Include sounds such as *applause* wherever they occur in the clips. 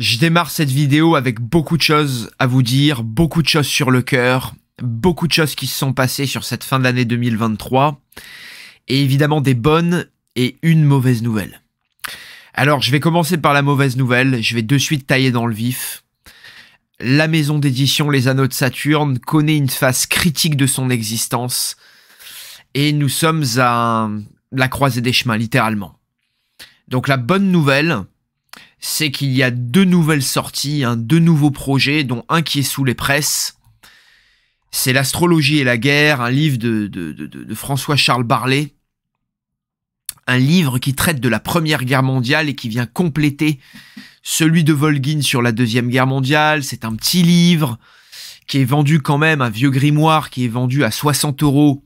Je démarre cette vidéo avec beaucoup de choses à vous dire, beaucoup de choses sur le cœur, beaucoup de choses qui se sont passées sur cette fin d'année 2023, et évidemment des bonnes et une mauvaise nouvelle. Alors je vais commencer par la mauvaise nouvelle, je vais de suite tailler dans le vif. La maison d'édition Les Anneaux de Saturne connaît une phase critique de son existence, et nous sommes à la croisée des chemins, littéralement. Donc la bonne nouvelle, c'est qu'il y a deux nouvelles sorties, un hein, deux nouveaux projets, dont un qui est sous les presses. C'est L'astrologie et la guerre, un livre de, de, de, François-Charles Barlet. Un livre qui traite de la Première Guerre mondiale et qui vient compléter celui de Volgin sur la Deuxième Guerre mondiale. C'est un petit livre qui est vendu quand même, un vieux grimoire qui est vendu à 60 euros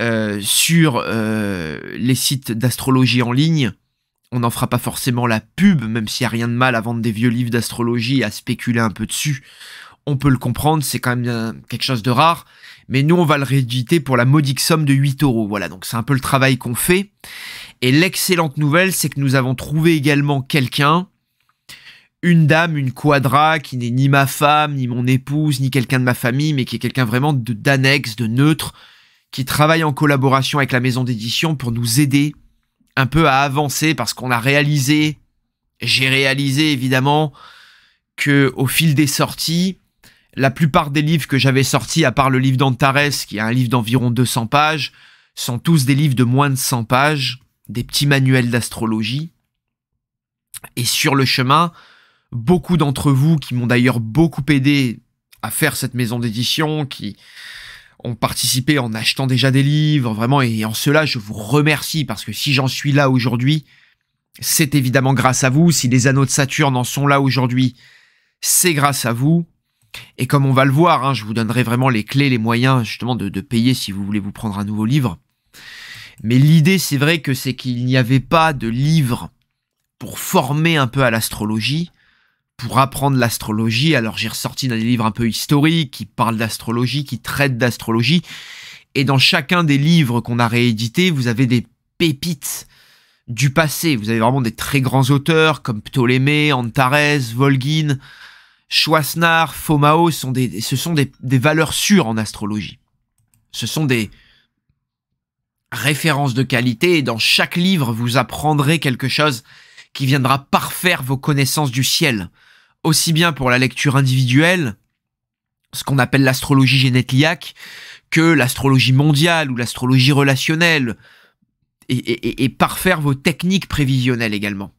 euh, sur euh, les sites d'astrologie en ligne on n'en fera pas forcément la pub, même s'il n'y a rien de mal à vendre des vieux livres d'astrologie et à spéculer un peu dessus. On peut le comprendre, c'est quand même euh, quelque chose de rare. Mais nous, on va le rééditer pour la modique somme de 8 euros. Voilà, donc c'est un peu le travail qu'on fait. Et l'excellente nouvelle, c'est que nous avons trouvé également quelqu'un, une dame, une quadra, qui n'est ni ma femme, ni mon épouse, ni quelqu'un de ma famille, mais qui est quelqu'un vraiment d'annexe, de neutre, qui travaille en collaboration avec la maison d'édition pour nous aider un peu à avancer parce qu'on a réalisé, j'ai réalisé évidemment que au fil des sorties, la plupart des livres que j'avais sortis, à part le livre d'Antares, qui est un livre d'environ 200 pages, sont tous des livres de moins de 100 pages, des petits manuels d'astrologie. Et sur le chemin, beaucoup d'entre vous qui m'ont d'ailleurs beaucoup aidé à faire cette maison d'édition, qui, ont participé en achetant déjà des livres, vraiment, et en cela, je vous remercie, parce que si j'en suis là aujourd'hui, c'est évidemment grâce à vous. Si les anneaux de Saturne en sont là aujourd'hui, c'est grâce à vous. Et comme on va le voir, hein, je vous donnerai vraiment les clés, les moyens justement de, de payer si vous voulez vous prendre un nouveau livre. Mais l'idée, c'est vrai que c'est qu'il n'y avait pas de livre pour former un peu à l'astrologie pour apprendre l'astrologie. Alors j'ai ressorti des livres un peu historiques qui parlent d'astrologie, qui traitent d'astrologie. Et dans chacun des livres qu'on a réédités, vous avez des pépites du passé. Vous avez vraiment des très grands auteurs comme Ptolémée, Antares, Volgin, Schwassnar, Fomao. ce sont des, des valeurs sûres en astrologie. Ce sont des références de qualité et dans chaque livre, vous apprendrez quelque chose qui viendra parfaire vos connaissances du ciel aussi bien pour la lecture individuelle, ce qu'on appelle l'astrologie génétliac, que l'astrologie mondiale ou l'astrologie relationnelle, et, et, et, parfaire vos techniques prévisionnelles également.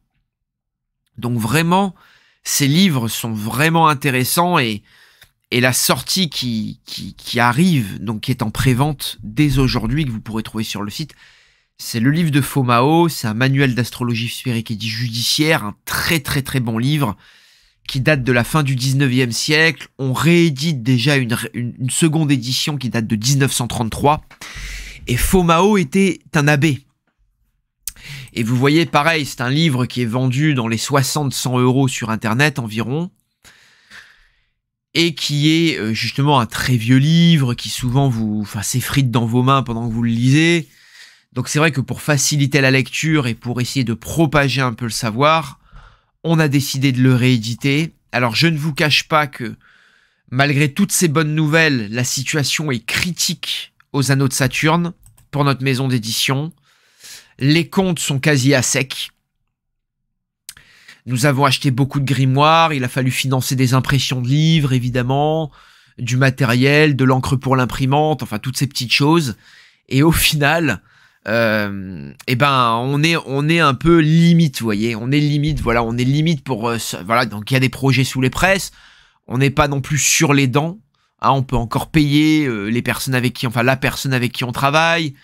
Donc vraiment, ces livres sont vraiment intéressants et, et la sortie qui, qui arrive, donc qui est en prévente dès aujourd'hui, que vous pourrez trouver sur le site, c'est le livre de Fomao, c'est un manuel d'astrologie sphérique et judiciaire, un très très très bon livre qui date de la fin du 19e siècle. On réédite déjà une, seconde édition qui date de 1933. Et Fomao était un abbé. Et vous voyez, pareil, c'est un livre qui est vendu dans les 60-100 euros sur Internet environ, et qui est euh, justement un très vieux livre qui souvent vous, enfin, s'effrite dans vos mains pendant que vous le lisez. Donc c'est vrai que pour faciliter la lecture et pour essayer de propager un peu le savoir, on a décidé de le rééditer. Alors je ne vous cache pas que malgré toutes ces bonnes nouvelles, la situation est critique aux anneaux de Saturne pour notre maison d'édition. Les comptes sont quasi à sec. Nous avons acheté beaucoup de grimoires, il a fallu financer des impressions de livres évidemment, du matériel, de l'encre pour l'imprimante, enfin toutes ces petites choses. Et au final, et euh, eh ben on est on est un peu limite vous voyez on est limite voilà on est limite pour euh, voilà donc il y a des projets sous les presses on n'est pas non plus sur les dents hein. on peut encore payer euh, les personnes avec qui enfin la personne avec qui on travaille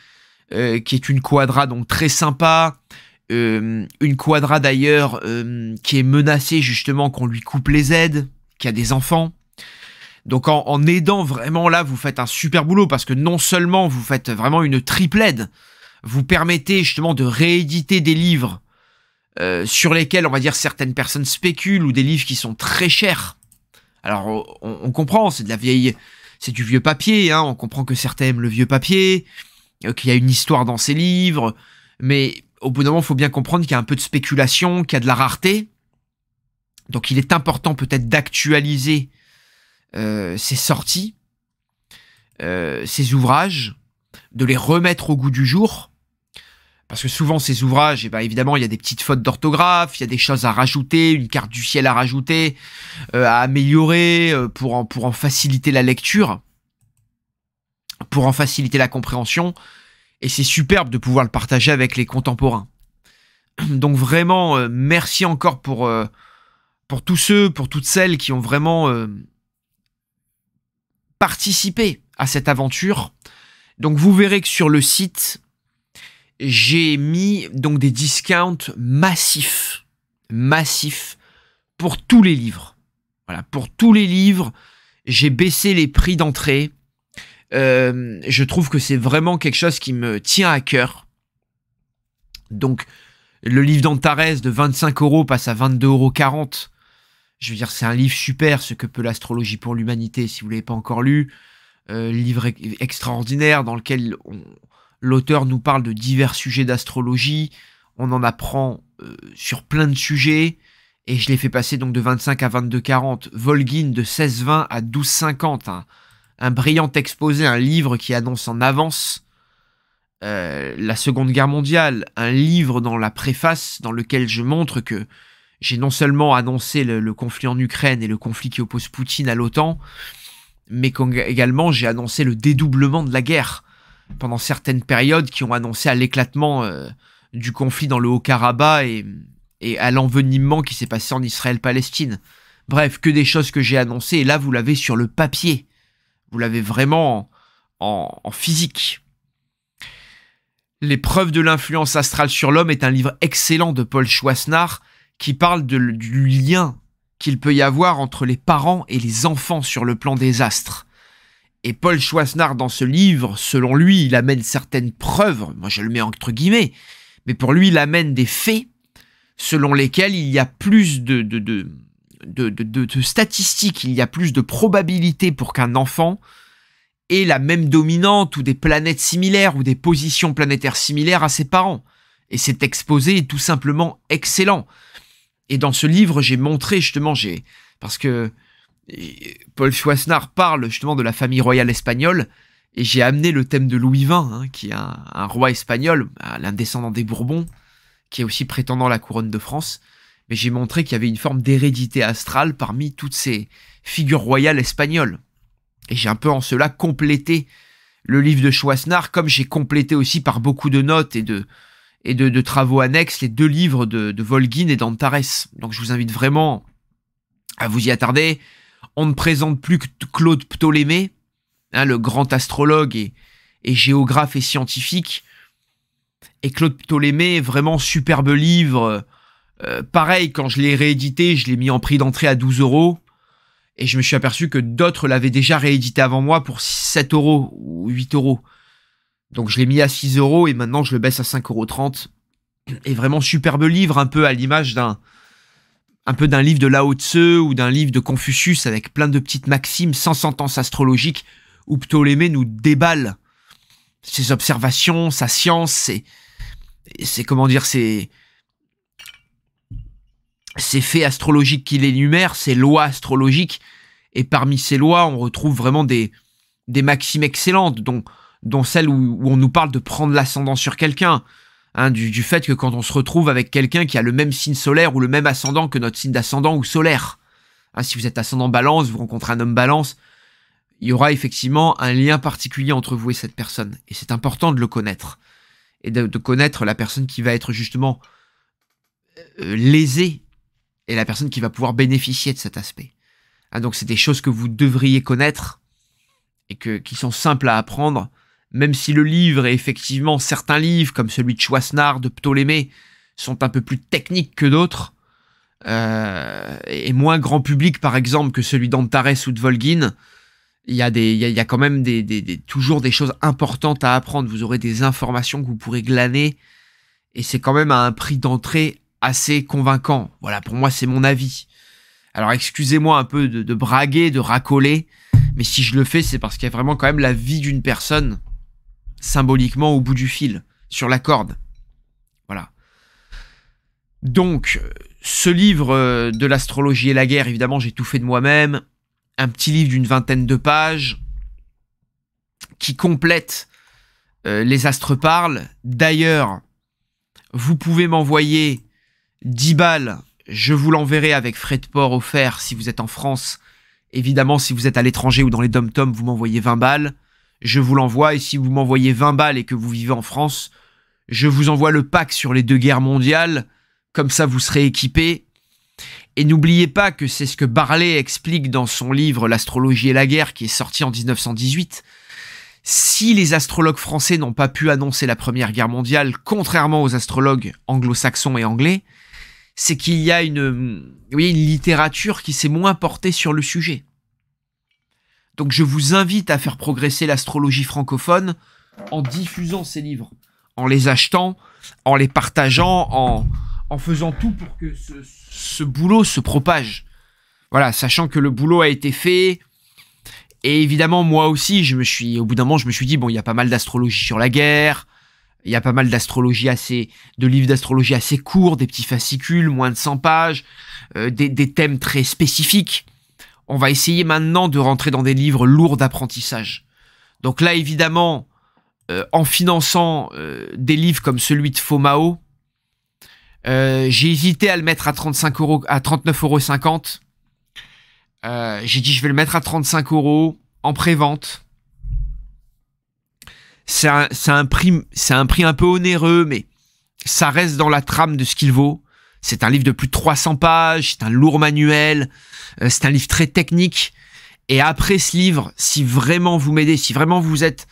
qui est une quadra donc très sympa une quadra d'ailleurs qui est menacée justement qu'on lui coupe les aides qui a des enfants donc en, en aidant vraiment là vous faites un super boulot parce que non seulement vous faites vraiment une triple aide vous permettez justement de rééditer des livres euh, sur lesquels, on va dire, certaines personnes spéculent ou des livres qui sont très chers. Alors, on, comprend, c'est de la vieille, c'est du vieux papier. Hein, on comprend que certains aiment le vieux papier, euh, qu'il y a une histoire dans ces livres, mais au bout d'un moment, il faut bien comprendre qu'il y a un peu de spéculation, qu'il y a de la rareté. Donc, il est important peut-être d'actualiser euh, ces sorties, ces ouvrages de les remettre au goût du jour. Parce que souvent, ces ouvrages, eh bien évidemment, il y a des petites fautes d'orthographe, il y a des choses à rajouter, une carte du ciel à rajouter, euh, à améliorer euh, pour, en, pour en faciliter la lecture, pour en faciliter la compréhension. Et c'est superbe de pouvoir le partager avec les contemporains. *clears throat* Donc vraiment, euh, merci encore pour, pour tous ceux, pour toutes celles qui ont vraiment participé à cette aventure. Donc vous verrez que sur le site, j'ai mis donc des discounts massifs, massifs pour tous les livres. Voilà, pour tous les livres, j'ai baissé les prix d'entrée. Euh, je trouve que c'est vraiment quelque chose qui me tient à cœur. Donc, le livre d'Antares de 25 euros passe à 22,40 euros. Je veux dire, c'est un livre super, ce que peut l'astrologie pour l'humanité, si vous ne l'avez pas encore lu. Euh, livre extraordinaire dans lequel l'auteur nous parle de divers sujets d'astrologie. On en apprend euh, sur plein de sujets. Et je l'ai fait passer donc de 25 à 22,40. Volgin de 16,20 à 12,50. Un, un brillant exposé, un livre qui annonce en avance euh, la Seconde Guerre mondiale, un livre dans la préface dans lequel je montre que j'ai non seulement annoncé le, conflit en Ukraine et le conflit qui oppose Poutine à l'OTAN, mais également j'ai annoncé le dédoublement de la guerre pendant certaines périodes qui ont annoncé à l'éclatement euh, du conflit dans le Haut-Karabakh et, à l'enveniment qui s'est passé en Israël-Palestine. Bref, que des choses que j'ai annoncées, et là vous l'avez sur le papier, vous l'avez vraiment en, en, Les physique. L'épreuve de l'influence astrale sur l'homme est un livre excellent de Paul Schwassnard qui parle du lien qu'il peut y avoir entre les parents et les enfants sur le plan des astres. Et Paul Schwassnard, dans ce livre, selon lui, il amène certaines preuves, moi je le mets entre guillemets, mais pour lui, il amène des faits selon lesquels il y a plus de, de statistiques, il y a plus de probabilités pour qu'un enfant ait la même dominante ou des planètes similaires ou des positions planétaires similaires à ses parents. Et cet exposé est tout simplement excellent. Et dans ce livre, j'ai montré justement, j'ai parce que Paul Schwasnard parle justement de la famille royale espagnole, et j'ai amené le thème de Louis XX, hein, qui est un, roi espagnol, l'un descendants des Bourbons, qui est aussi prétendant la couronne de France. Mais j'ai montré qu'il y avait une forme d'hérédité astrale parmi toutes ces figures royales espagnoles. Et j'ai un peu en cela complété le livre de Schwassnard, comme j'ai complété aussi par beaucoup de notes et de, et de, travaux annexes, les deux livres de, de Volgin et d'Antares. Donc je vous invite vraiment à vous y attarder. On ne présente plus que Claude Ptolémée, hein, le grand astrologue et, géographe et scientifique. Et Claude Ptolémée, vraiment superbe livre. Euh, pareil, quand je l'ai réédité, je l'ai mis en prix d'entrée à 12 euros. Et je me suis aperçu que d'autres l'avaient déjà réédité avant moi pour 7 euros ou 8 euros. Donc je l'ai mis à 6 euros et maintenant je le baisse à 5,30 euros. Et vraiment superbe livre, un peu à l'image d'un un peu d'un livre de Lao Tzu ou d'un livre de Confucius avec plein de petites maximes sans sentence astrologique où Ptolémée nous déballe ses observations, sa science, ses, ses comment dire, ses, ces faits astrologiques qu'il énumère, ses lois astrologiques, et parmi ces lois, on retrouve vraiment des, des maximes excellentes, dont, dont celle où, on nous parle de prendre l'ascendant sur quelqu'un, hein, du, fait que quand on se retrouve avec quelqu'un qui a le même signe solaire ou le même ascendant que notre signe d'ascendant ou solaire, hein, si vous êtes ascendant balance, vous rencontrez un homme balance, il y aura effectivement un lien particulier entre vous et cette personne. Et c'est important de le connaître. Et de, connaître la personne qui va être justement euh, lésée et la personne qui va pouvoir bénéficier de cet aspect. Hein, donc c'est des choses que vous devriez connaître et que, qui sont simples à apprendre même si le livre et effectivement certains livres, comme celui de Choisnard, de Ptolémée, sont un peu plus techniques que d'autres, euh, et moins grand public par exemple que celui d'Antares ou de Volgin, il y, a a, quand même des, toujours des choses importantes à apprendre. Vous aurez des informations que vous pourrez glaner, et c'est quand même à un prix d'entrée assez convaincant. Voilà, pour moi, c'est mon avis. Alors excusez-moi un peu de, de, braguer, de racoler, mais si je le fais, c'est parce qu'il y a vraiment quand même la vie d'une personne symboliquement au bout du fil, sur la corde. Voilà. Donc, ce livre euh, de l'astrologie et la guerre, évidemment, j'ai tout fait de moi-même. Un petit livre d'une vingtaine de pages qui complète euh, Les Astres parlent. D'ailleurs, vous pouvez m'envoyer 10 balles. Je vous l'enverrai avec frais de port offert si vous êtes en France. Évidemment, si vous êtes à l'étranger ou dans les dom-toms, vous m'envoyez 20 balles je vous l'envoie. Et si vous m'envoyez 20 balles et que vous vivez en France, je vous envoie le pack sur les deux guerres mondiales. Comme ça, vous serez équipé. Et n'oubliez pas que c'est ce que Barlet explique dans son livre L'astrologie et la guerre, qui est sorti en 1918. Si les astrologues français n'ont pas pu annoncer la Première Guerre mondiale, contrairement aux astrologues anglo-saxons et anglais, c'est qu'il y a une, une littérature qui s'est moins portée sur le sujet. Donc je vous invite à faire progresser l'astrologie francophone en diffusant ces livres, en les achetant, en les partageant, en, en faisant tout pour que ce, boulot se propage. Voilà, sachant que le boulot a été fait. Et évidemment, moi aussi, je me suis, au bout d'un moment, je me suis dit, bon, il y a pas mal d'astrologie sur la guerre, il y a pas mal d'astrologie assez, de livres d'astrologie assez courts, des petits fascicules, moins de 100 pages, euh, des thèmes très spécifiques on va essayer maintenant de rentrer dans des livres lourds d'apprentissage. Donc là, évidemment, euh, en finançant euh, des livres comme celui de Fomao, euh, j'ai hésité à le mettre à 35 euros, à 39,50 euros. J'ai dit je vais le mettre à 35 euros en pré-vente. C'est un, c'est un prix un peu onéreux, mais ça reste dans la trame de ce qu'il vaut. C'est un livre de plus de 300 pages, c'est un lourd manuel, euh, c'est un livre très technique. Et après ce livre, si vraiment vous m'aidez, si vraiment vous êtes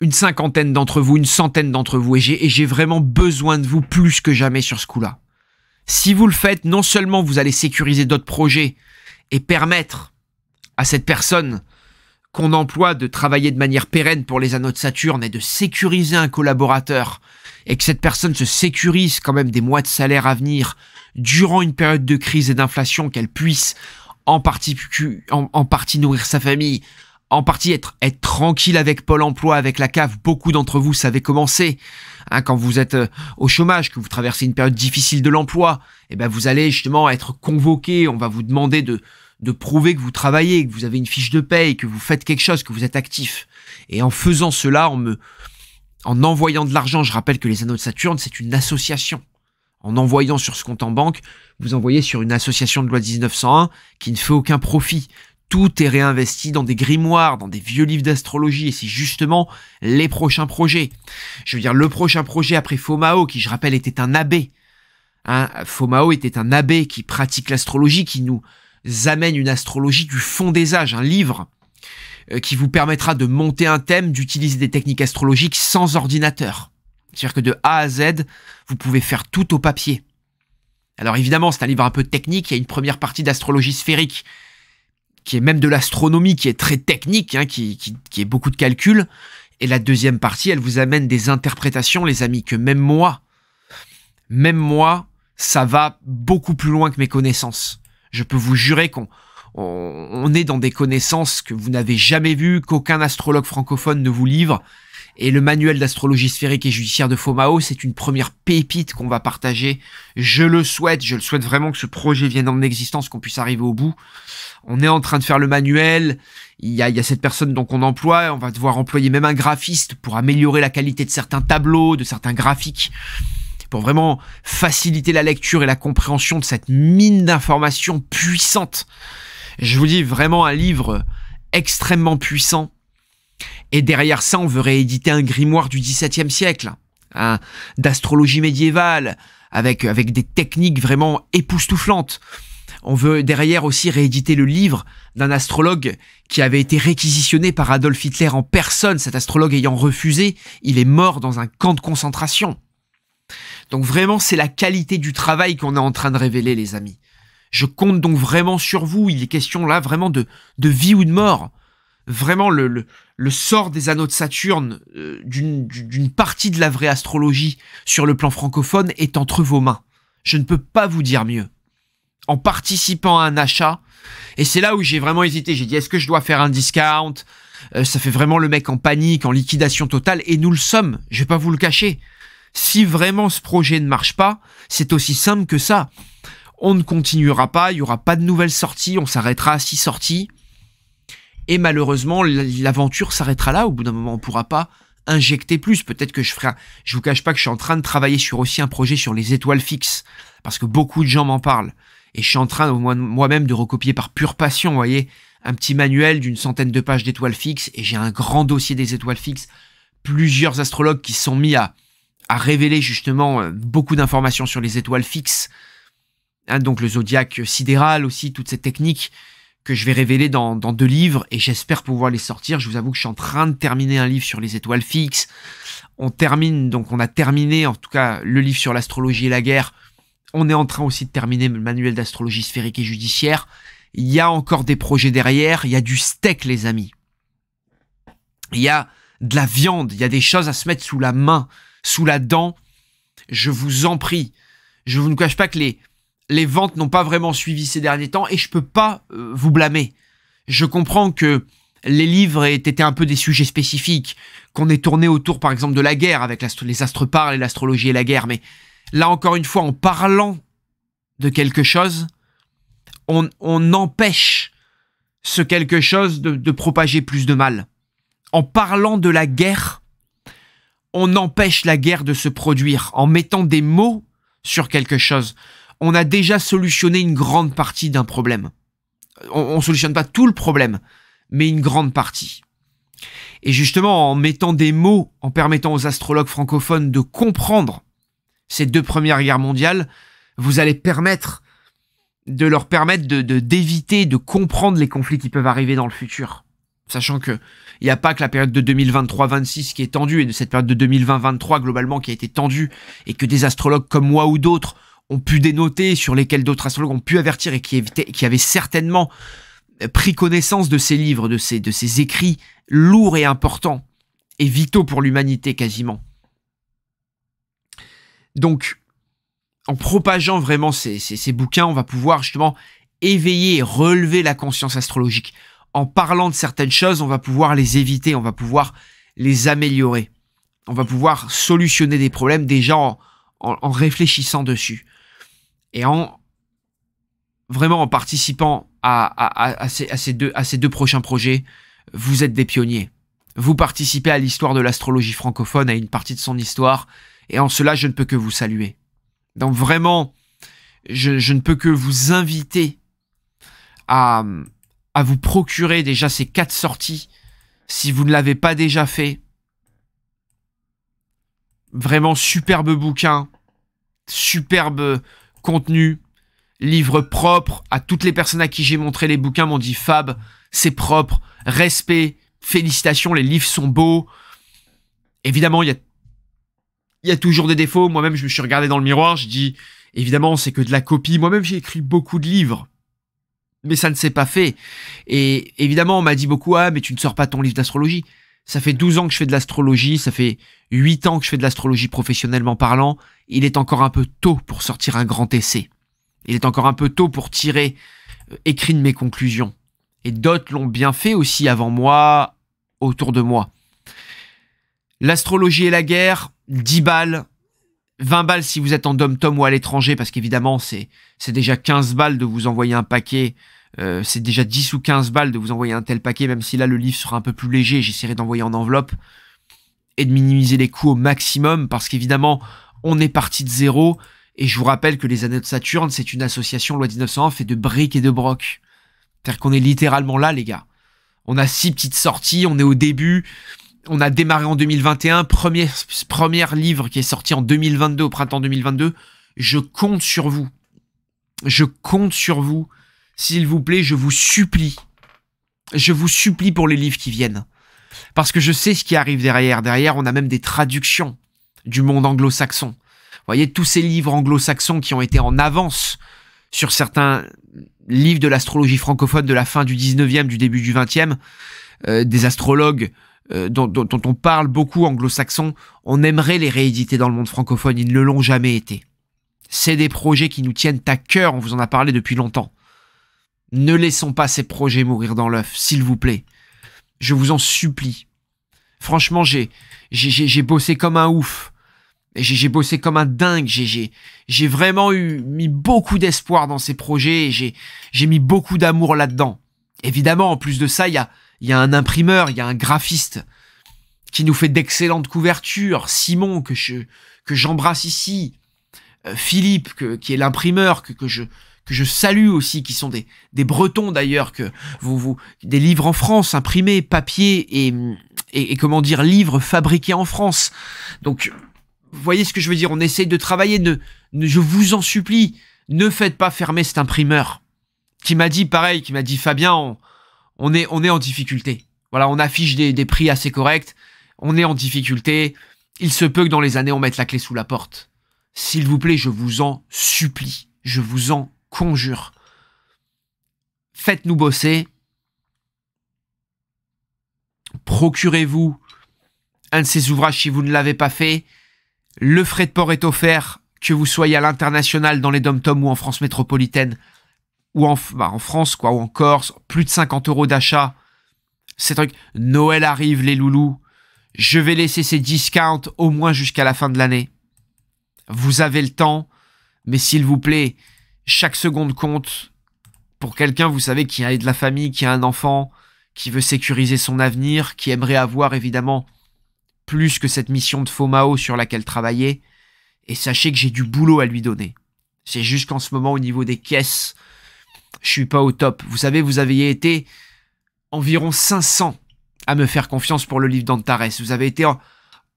une cinquantaine d'entre vous, une centaine d'entre vous, et j'ai vraiment besoin de vous plus que jamais sur ce coup-là. Si vous le faites, non seulement vous allez sécuriser d'autres projets et permettre à cette personne qu'on emploie de travailler de manière pérenne pour les anneaux de Saturne et de sécuriser un collaborateur et que cette personne se sécurise quand même des mois de salaire à venir durant une période de crise et d'inflation, qu'elle puisse en partie, en, partie nourrir sa famille, en partie être, être tranquille avec Pôle emploi, avec la CAF. Beaucoup d'entre vous savez commencer. Hein, quand vous êtes euh, au chômage, que vous traversez une période difficile de l'emploi, eh ben vous allez justement être convoqué. On va vous demander de, de prouver que vous travaillez, que vous avez une fiche de paye, que vous faites quelque chose, que vous êtes actif. Et en faisant cela, on me, en envoyant de l'argent, je rappelle que les anneaux de Saturne, c'est une association. En envoyant sur ce compte en banque, vous envoyez sur une association de loi 1901 qui ne fait aucun profit. Tout est réinvesti dans des grimoires, dans des vieux livres d'astrologie, et c'est justement les prochains projets. Je veux dire, le prochain projet après Fomao, qui je rappelle était un abbé. Hein, Fomao était un abbé qui pratique l'astrologie, qui nous amène une astrologie du fond des âges, un livre euh, qui vous permettra de monter un thème, d'utiliser des techniques astrologiques sans ordinateur. C'est-à-dire que de A à Z, vous pouvez faire tout au papier. Alors évidemment, c'est un livre un peu technique, il y a une première partie d'astrologie sphérique, qui est même de l'astronomie, qui est très technique, hein, qui, qui, qui est beaucoup de calculs. Et la deuxième partie, elle vous amène des interprétations, les amis, que même moi, même moi, ça va beaucoup plus loin que mes connaissances. Je peux vous jurer qu'on on, est dans des connaissances que vous n'avez jamais vues, qu'aucun astrologue francophone ne vous livre. Et le manuel d'astrologie sphérique et judiciaire de FOMAO, c'est une première pépite qu'on va partager. Je le souhaite, je le souhaite vraiment que ce projet vienne en existence, qu'on puisse arriver au bout. On est en train de faire le manuel. Il y a, il y a cette personne dont on emploie. On va devoir employer même un graphiste pour améliorer la qualité de certains tableaux, de certains graphiques, pour vraiment faciliter la lecture et la compréhension de cette mine d'informations puissantes. Je vous dis vraiment un livre extrêmement puissant. Et derrière ça, on veut rééditer un grimoire du XVIIe siècle, hein, d'astrologie médiévale, avec, avec des techniques vraiment époustouflantes. On veut derrière aussi rééditer le livre d'un astrologue qui avait été réquisitionné par Adolf Hitler en personne, cet astrologue ayant refusé, il est mort dans un camp de concentration. Donc vraiment, c'est la qualité du travail qu'on est en train de révéler, les amis. Je compte donc vraiment sur vous. Il est question là vraiment de, de vie ou de mort. Vraiment, le, le, sort des anneaux de Saturne, euh, d'une partie de la vraie astrologie sur le plan francophone, est entre vos mains. Je ne peux pas vous dire mieux. En participant à un achat, et c'est là où j'ai vraiment hésité, j'ai dit est-ce que je dois faire un discount euh, Ça fait vraiment le mec en panique, en liquidation totale, et nous le sommes, je vais pas vous le cacher. Si vraiment ce projet ne marche pas, c'est aussi simple que ça on ne continuera pas, il n'y aura pas de nouvelles sorties, on s'arrêtera à six sorties. Et malheureusement, l'aventure s'arrêtera là. Au bout d'un moment, on ne pourra pas injecter plus. Peut-être que je ferai. Je vous cache pas que je suis en train de travailler sur aussi un projet sur les étoiles fixes parce que beaucoup de gens m'en parlent et je suis en train moi-même de recopier par pure passion, vous voyez, un petit manuel d'une centaine de pages d'étoiles fixes et j'ai un grand dossier des étoiles fixes. Plusieurs astrologues qui sont mis à révéler justement euh, beaucoup d'informations sur les étoiles fixes ah, donc le zodiaque sidéral aussi, toutes ces techniques que je vais révéler dans, deux livres et j'espère pouvoir les sortir. Je vous avoue que je suis en train de terminer un livre sur les étoiles fixes. On termine, donc on a terminé en tout cas le livre sur l'astrologie et la guerre. On est en train aussi de terminer le manuel d'astrologie sphérique et judiciaire. Il y a encore des projets derrière, il y a du steak les amis. Il y a de la viande, il y a des choses à se mettre sous la main, sous la dent. Je vous en prie. Je vous cache pas que les, les ventes n'ont pas vraiment suivi ces derniers temps et je peux pas euh, vous blâmer. Je comprends que les livres aient été un peu des sujets spécifiques, qu'on ait tourné autour par exemple de la guerre avec les astres parlent et l'astrologie et la guerre, mais là encore une fois, en parlant de quelque chose, on, empêche ce quelque chose de propager plus de mal. En parlant de la guerre, on empêche la guerre de se produire en mettant des mots sur quelque chose on a déjà solutionné une grande partie d'un problème. On ne solutionne pas tout le problème, mais une grande partie. Et justement, en mettant des mots, en permettant aux astrologues francophones de comprendre ces deux premières guerres mondiales, vous allez permettre de leur permettre de d'éviter de, comprendre les conflits qui peuvent arriver dans le futur. Sachant que il n'y a pas que la période de 2023-26 qui est tendue et de cette période de 2020-23 globalement qui a été tendue et que des astrologues comme moi ou d'autres ont pu dénoter, sur lesquels d'autres astrologues ont pu avertir et qui, qui avaient certainement pris connaissance de ces livres, de ces, de ces écrits lourds et importants et vitaux pour l'humanité quasiment. Donc, en propageant vraiment ces, bouquins, on va pouvoir justement éveiller et relever la conscience astrologique. En parlant de certaines choses, on va pouvoir les éviter, on va pouvoir les améliorer. On va pouvoir solutionner des problèmes déjà en réfléchissant dessus. Et en vraiment en participant à, ces, deux, prochains projets, vous êtes des pionniers. Vous participez à l'histoire de l'astrologie francophone, à une partie de son histoire, et en cela, je ne peux que vous saluer. Donc vraiment, je, ne peux que vous inviter à vous procurer déjà ces quatre sorties si vous ne l'avez pas déjà fait. Vraiment superbe bouquin, superbe, contenu, livre propre. À toutes les personnes à qui j'ai montré les bouquins m'ont dit Fab, c'est propre, respect, félicitations, les livres sont beaux. Évidemment, il y a, y a toujours des défauts. Moi-même, je me suis regardé dans le miroir, je dis évidemment, c'est que de la copie. Moi-même, j'ai écrit beaucoup de livres. Mais ça ne s'est pas fait. Et évidemment, on m'a dit beaucoup, ah, mais tu ne sors pas ton livre d'astrologie. Ça fait 12 ans que je fais de l'astrologie, ça fait 8 ans que je fais de l'astrologie professionnellement parlant. Il est encore un peu tôt pour sortir un grand essai. Il est encore un peu tôt pour tirer, euh, écrire mes conclusions. Et d'autres l'ont bien fait aussi avant moi, autour de moi. L'astrologie et la guerre, 10 balles, 20 balles si vous êtes en dom-tom ou à l'étranger, parce qu'évidemment, c'est déjà 15 balles de vous envoyer un paquet euh, c'est déjà 10 ou 15 balles de vous envoyer un tel paquet, même si là le livre sera un peu plus léger, j'essaierai d'envoyer en enveloppe et de minimiser les coûts au maximum, parce qu'évidemment, on est parti de zéro, et je vous rappelle que les années de Saturne, c'est une association, loi 1901, fait de briques et de brocs. C'est-à-dire qu'on est littéralement là, les gars. On a six petites sorties, on est au début, on a démarré en 2021, premier, premier livre qui est sorti en 2022, au printemps 2022. Je compte sur vous. Je compte sur vous s'il vous plaît, je vous supplie. Je vous supplie pour les livres qui viennent. Parce que je sais ce qui arrive derrière. Derrière, on a même des traductions du monde anglo-saxon. Vous voyez, tous ces livres anglo-saxons qui ont été en avance sur certains livres de l'astrologie francophone de la fin du 19e, du début du 20e, euh, des astrologues euh, dont, on parle beaucoup anglo saxon on aimerait les rééditer dans le monde francophone, ils ne l'ont jamais été. C'est des projets qui nous tiennent à cœur, on vous en a parlé depuis longtemps. Ne laissons pas ces projets mourir dans l'œuf, s'il vous plaît. Je vous en supplie. Franchement, j'ai, j'ai, bossé comme un ouf. J'ai, bossé comme un dingue. J'ai, j'ai, vraiment eu, mis beaucoup d'espoir dans ces projets. j'ai, j'ai mis beaucoup d'amour là-dedans. Évidemment, en plus de ça, il y a, y a un imprimeur, il y a un graphiste qui nous fait d'excellentes couvertures. Simon, que je, que j'embrasse ici. Euh, Philippe, qui est l'imprimeur, que, que je, que je salue aussi, qui sont des, Bretons d'ailleurs, que vous, vous, des livres en France, imprimés, papier et, et, comment dire, livres fabriqués en France. Donc, vous voyez ce que je veux dire, on essaye de travailler, ne, ne, je vous en supplie, ne faites pas fermer cet imprimeur qui m'a dit pareil, qui m'a dit Fabien, on, on, est, on est en difficulté. Voilà, on affiche des, des prix assez corrects, on est en difficulté, il se peut que dans les années on mette la clé sous la porte. S'il vous plaît, je vous en supplie, je vous en conjure. Faites-nous bosser. Procurez-vous un de ces ouvrages si vous ne l'avez pas fait. Le frais de port est offert, que vous soyez à l'international, dans les dom-tom ou en France métropolitaine, ou bah, en, France, quoi, ou en Corse. Plus de 50 euros d'achat. Ces trucs. Noël arrive, les loulous. Je vais laisser ces discounts au moins jusqu'à la fin de l'année. Vous avez le temps, mais s'il vous plaît, chaque seconde compte pour quelqu'un, vous savez, qui a de la famille, qui a un enfant, qui veut sécuriser son avenir, qui aimerait avoir évidemment plus que cette mission de Mao sur laquelle travailler. Et sachez que j'ai du boulot à lui donner. C'est juste qu'en ce moment, au niveau des caisses, je suis pas au top. Vous savez, vous avez été environ 500 à me faire confiance pour le livre d'Antares. Vous avez été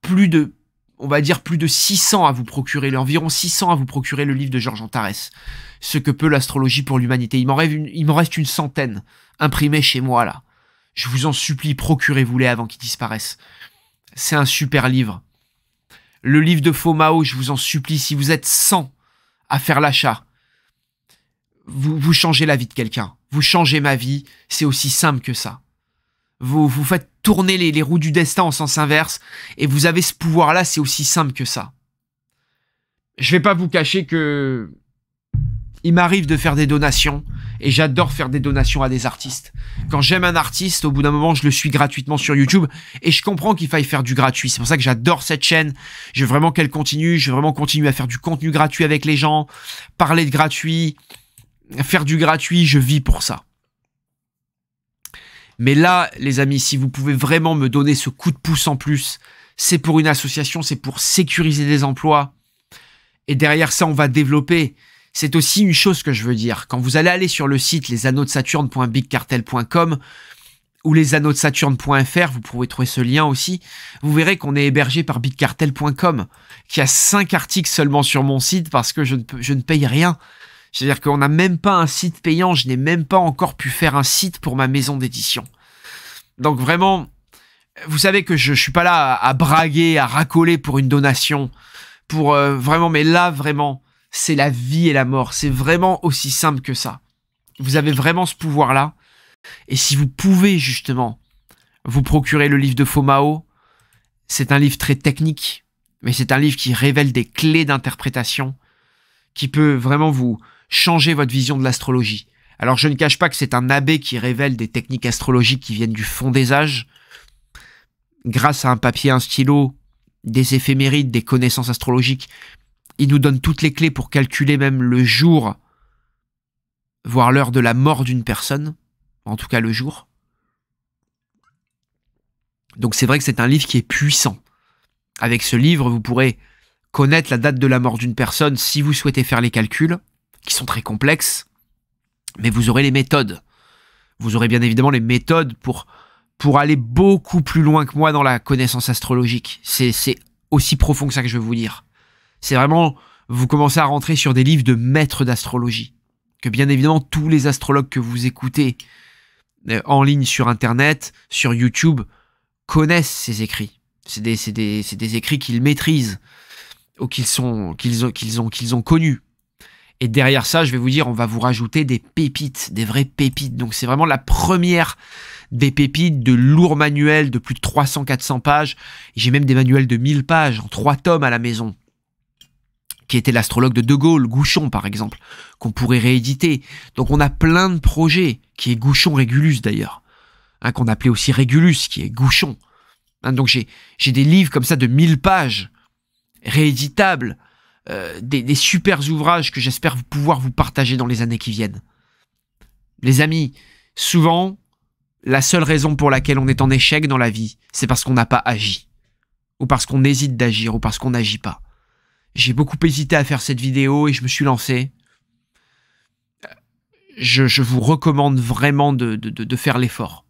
plus de, on va dire, plus de 600 à vous procurer, environ 600 à vous procurer le livre de Georges Antares ce que peut l'astrologie pour l'humanité. Il m'en reste une centaine imprimées chez moi là. Je vous en supplie, procurez-vous-les avant qu'ils disparaissent. C'est un super livre. Le livre de Fomao, je vous en supplie, si vous êtes 100 à faire l'achat, vous, vous changez la vie de quelqu'un. Vous changez ma vie, c'est aussi simple que ça. Vous, vous faites tourner les, les roues du destin en sens inverse, et vous avez ce pouvoir-là, c'est aussi simple que ça. Je vais pas vous cacher que il m'arrive de faire des donations et j'adore faire des donations à des artistes. Quand j'aime un artiste, au bout d'un moment, je le suis gratuitement sur YouTube et je comprends qu'il faille faire du gratuit. C'est pour ça que j'adore cette chaîne. Je veux vraiment qu'elle continue. Je veux vraiment continuer à faire du contenu gratuit avec les gens, parler de gratuit, faire du gratuit. Je vis pour ça. Mais là, les amis, si vous pouvez vraiment me donner ce coup de pouce en plus, c'est pour une association, c'est pour sécuriser des emplois. Et derrière ça, on va développer. C'est aussi une chose que je veux dire. Quand vous allez aller sur le site lesanneauxdesaturne.bigcartel.com ou lesanneauxdesaturne.fr, vous pouvez trouver ce lien aussi, vous verrez qu'on est hébergé par bigcartel.com, qui a cinq articles seulement sur mon site parce que je ne, paye rien. C'est-à-dire qu'on n'a même pas un site payant, je n'ai même pas encore pu faire un site pour ma maison d'édition. Donc vraiment, vous savez que je ne suis pas là à, braguer, à racoler pour une donation, pour euh, vraiment, mais là vraiment, c'est la vie et la mort. C'est vraiment aussi simple que ça. Vous avez vraiment ce pouvoir-là. Et si vous pouvez justement vous procurer le livre de Fomao, c'est un livre très technique, mais c'est un livre qui révèle des clés d'interprétation, qui peut vraiment vous changer votre vision de l'astrologie. Alors je ne cache pas que c'est un abbé qui révèle des techniques astrologiques qui viennent du fond des âges, grâce à un papier, un stylo, des éphémérides, des connaissances astrologiques, il nous donne toutes les clés pour calculer même le jour, voire l'heure de la mort d'une personne, en tout cas le jour. Donc c'est vrai que c'est un livre qui est puissant. Avec ce livre, vous pourrez connaître la date de la mort d'une personne si vous souhaitez faire les calculs, qui sont très complexes, mais vous aurez les méthodes. Vous aurez bien évidemment les méthodes pour, pour aller beaucoup plus loin que moi dans la connaissance astrologique. C'est aussi profond que ça que je veux vous dire c'est vraiment, vous commencez à rentrer sur des livres de maîtres d'astrologie. Que bien évidemment, tous les astrologues que vous écoutez euh, en ligne sur Internet, sur YouTube, connaissent ces écrits. C'est des, écrits qu'ils maîtrisent ou qu'ils sont qu'ils ont qu'ils ont qu'ils ont connus. Et derrière ça, je vais vous dire, on va vous rajouter des pépites, des vraies pépites. Donc c'est vraiment la première des pépites de lourds manuels de plus de 300-400 pages. J'ai même des manuels de 1000 pages en trois tomes à la maison qui était l'astrologue de De Gaulle, Gouchon par exemple, qu'on pourrait rééditer. Donc on a plein de projets, qui est Gouchon Régulus d'ailleurs, hein, qu'on appelait aussi Régulus, qui est Gouchon. Hein, donc j'ai des livres comme ça de 1000 pages, rééditables, euh, des, des super ouvrages que j'espère pouvoir vous partager dans les années qui viennent. Les amis, souvent, la seule raison pour laquelle on est en échec dans la vie, c'est parce qu'on n'a pas agi, ou parce qu'on hésite d'agir, ou parce qu'on n'agit pas. J'ai beaucoup hésité à faire cette vidéo et je me suis lancé. Euh, je, vous recommande vraiment de, faire l'effort.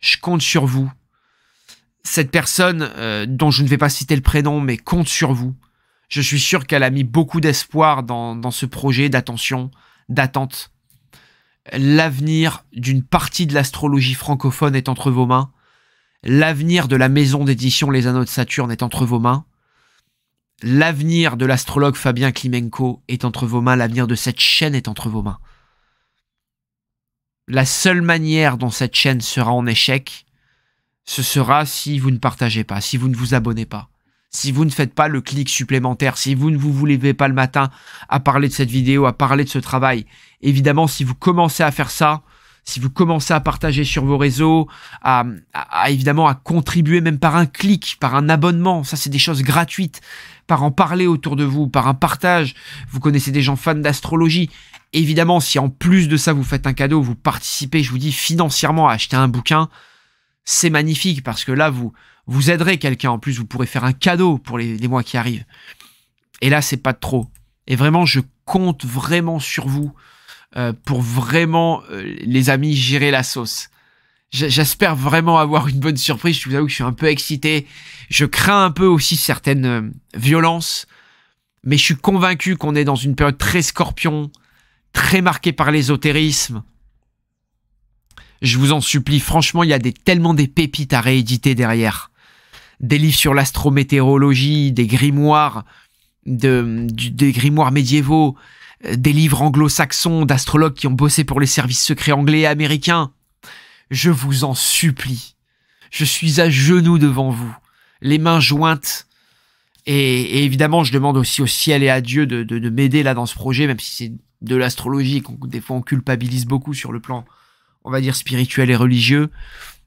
Je compte sur vous. Cette personne, euh, dont je ne vais pas citer le prénom, mais compte sur vous. Je suis sûr qu'elle a mis beaucoup d'espoir dans, dans ce projet, d'attention, d'attente. L'avenir d'une partie de l'astrologie francophone est entre vos mains. L'avenir de la maison d'édition Les Anneaux de Saturne est entre vos mains. L'avenir de l'astrologue Fabien Klimenko est entre vos mains, l'avenir de cette chaîne est entre vos mains. La seule manière dont cette chaîne sera en échec, ce sera si vous ne partagez pas, si vous ne vous abonnez pas, si vous ne faites pas le clic supplémentaire, si vous ne vous, pas le matin à parler de cette vidéo, à parler de ce travail. Évidemment, si vous commencez à faire ça, si vous commencez à partager sur vos réseaux, à évidemment à contribuer même par un clic, par un abonnement, ça c'est des choses gratuites, par en parler autour de vous, par un partage. Vous connaissez des gens fans d'astrologie. Évidemment, si en plus de ça vous faites un cadeau, vous participez, je vous dis financièrement à acheter un bouquin, c'est magnifique parce que là vous vous aiderez quelqu'un en plus, vous pourrez faire un cadeau pour les, mois qui arrivent. Et là, c'est pas trop. Et vraiment, je compte vraiment sur vous euh, pour vraiment, euh, les amis, gérer la sauce. J'espère vraiment avoir une bonne surprise. Je vous avoue que je suis un peu excité. Je crains un peu aussi certaines euh, violences. Mais je suis convaincu qu'on est dans une période très scorpion, très marquée par l'ésotérisme. Je vous en supplie, franchement, il y a tellement des pépites à rééditer derrière. Des livres sur l'astrométéorologie, des grimoires, de, des grimoires médiévaux, euh, des livres anglo-saxons d'astrologues qui ont bossé pour les services secrets anglais et américains je vous en supplie. Je suis à genoux devant vous, les mains jointes. Et, évidemment, je demande aussi au ciel et à Dieu de, m'aider là dans ce projet, même si c'est de l'astrologie et qu'on, des fois on culpabilise beaucoup sur le plan, on va dire, spirituel et religieux.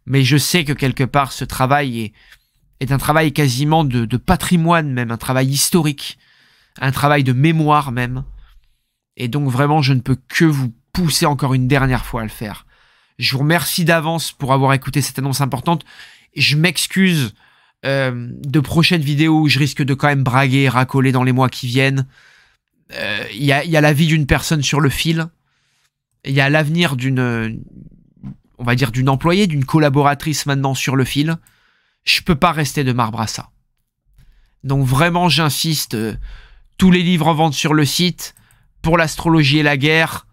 Mais je sais que quelque part, ce travail est, un travail quasiment de patrimoine même, un travail historique, un travail de mémoire même. Et donc vraiment, je ne peux que vous pousser encore une dernière fois à le faire. Je vous remercie d'avance pour avoir écouté cette annonce importante. Je m'excuse euh, de prochaines vidéos où je risque de quand même braguer et racoler dans les mois qui viennent. Euh, il y, a, la vie d'une personne sur le fil. Il y a l'avenir d'une, on va dire, d'une employée, d'une collaboratrice maintenant sur le fil. Je peux pas rester de marbre à ça. Donc vraiment, j'insiste, euh, tous les livres en vente sur le site, pour l'astrologie et la guerre,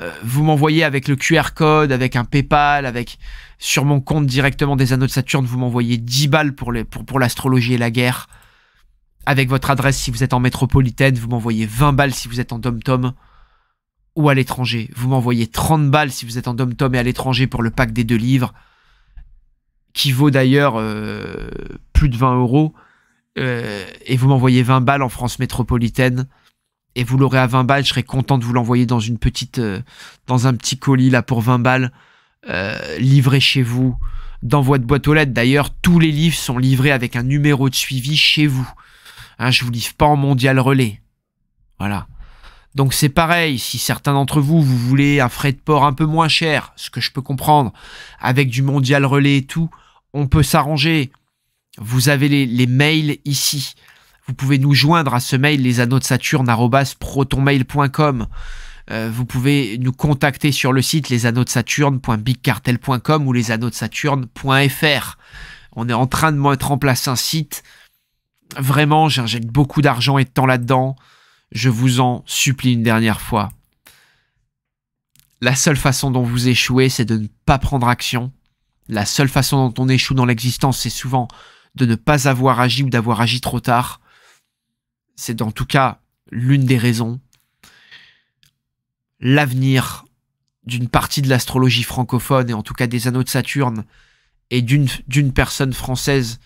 euh, vous m'envoyez avec le QR code, avec un PayPal, avec sur mon compte directement des anneaux de Saturne, vous m'envoyez 10 balles pour, les, pour, pour l'astrologie et la guerre. Avec votre adresse si vous êtes en métropolitaine, vous m'envoyez 20 balles si vous êtes en dom-tom ou à l'étranger. Vous m'envoyez 30 balles si vous êtes en dom-tom et à l'étranger pour le pack des deux livres, qui vaut d'ailleurs euh, plus de 20 euros. Euh, et vous m'envoyez 20 balles en France métropolitaine et vous l'aurez à 20 balles, je serais content de vous l'envoyer dans une petite, euh, dans un petit colis là pour 20 balles, euh, livré chez vous, dans votre boîte aux lettres. D'ailleurs, tous les livres sont livrés avec un numéro de suivi chez vous. Je hein, je vous livre pas en mondial relais. Voilà. Donc c'est pareil, si certains d'entre vous, vous voulez un frais de port un peu moins cher, ce que je peux comprendre, avec du mondial relais et tout, on peut s'arranger. Vous avez les mails ici. Vous pouvez nous joindre à ce mail les de euh, vous pouvez nous contacter sur le site lesanneauxdesaturne.bigcartel.com ou lesanneauxdesaturne.fr. On est en train de mettre en place un site. Vraiment, j'injecte beaucoup d'argent et de temps là-dedans. Je vous en supplie une dernière fois. La seule façon dont vous échouez, c'est de ne pas prendre action. La seule façon dont on échoue dans l'existence, c'est souvent de ne pas avoir agi ou d'avoir agi trop tard c'est en tout cas l'une des raisons, l'avenir d'une partie de l'astrologie francophone et en tout cas des anneaux de Saturne et d'une personne française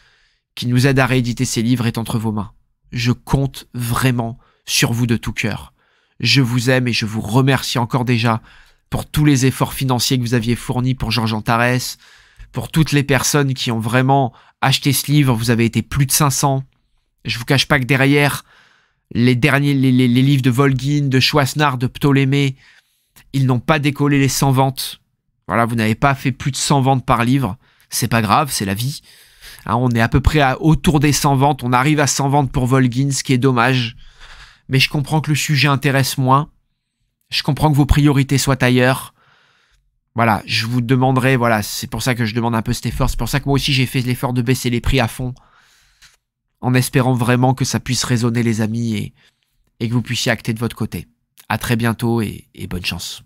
qui nous aide à rééditer ces livres est entre vos mains. Je compte vraiment sur vous de tout cœur. Je vous aime et je vous remercie encore déjà pour tous les efforts financiers que vous aviez fournis pour Georges Antares, pour toutes les personnes qui ont vraiment acheté ce livre. Vous avez été plus de 500. Je vous cache pas que derrière, les derniers, les, livres de Volgin, de Choisnard, de Ptolémée, ils n'ont pas décollé les 100 ventes. Voilà, vous n'avez pas fait plus de 100 ventes par livre. C'est pas grave, c'est la vie. Hein, on est à peu près autour des 100 ventes. On arrive à 100 ventes pour Volgin, ce qui est dommage. Mais je comprends que le sujet intéresse moins. Je comprends que vos priorités soient ailleurs. Voilà, je vous demanderai, voilà, c'est pour ça que je demande un peu cet effort. C'est pour ça que moi aussi j'ai fait l'effort de baisser les prix à fond en espérant vraiment que ça puisse résonner les amis et, que vous puissiez acter de votre côté. À très bientôt et bonne chance.